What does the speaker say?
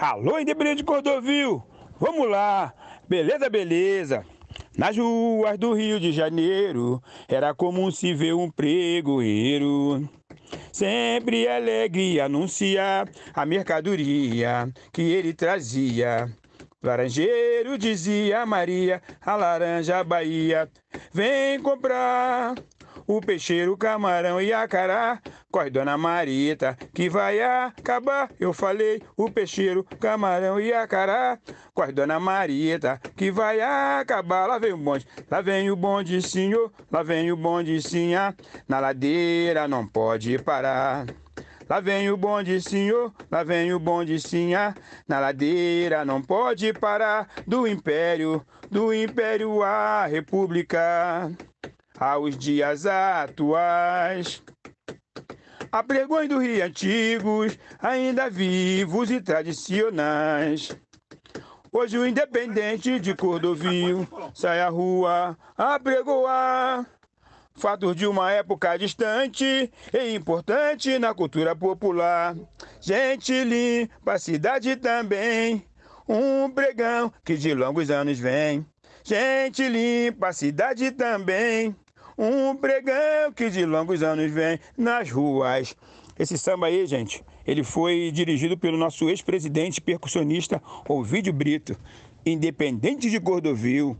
Alô, Independente Cordovil! Vamos lá! Beleza, beleza! Nas ruas do Rio de Janeiro era comum se ver um pregoeiro. Sempre alegre anunciar a mercadoria que ele trazia. Laranjeiro dizia a Maria, a laranja Bahia, vem comprar o peixeiro, camarão e cará. Corre, dona Marita, que vai acabar. Eu falei o peixeiro, camarão e acará. Corre, dona Marita, que vai acabar. Lá vem o bonde, lá vem o bonde, senhor, lá vem o bonde, sinha. Na ladeira não pode parar. Lá vem o bonde, senhor, lá vem o bonde, sinha. Na ladeira não pode parar. Do império, do império à república. Aos dias atuais. Apregões do Rio antigos, ainda vivos e tradicionais. Hoje o independente de Cordovil sai à rua a pregoar. Fatos de uma época distante e importante na cultura popular. Gente limpa, a cidade também, um pregão que de longos anos vem. Gente limpa, a cidade também, um pregão que de longos anos vem nas ruas. Esse samba aí, gente, ele foi dirigido pelo nosso ex-presidente percussionista Ovidio Brito. Independente de Gordovil,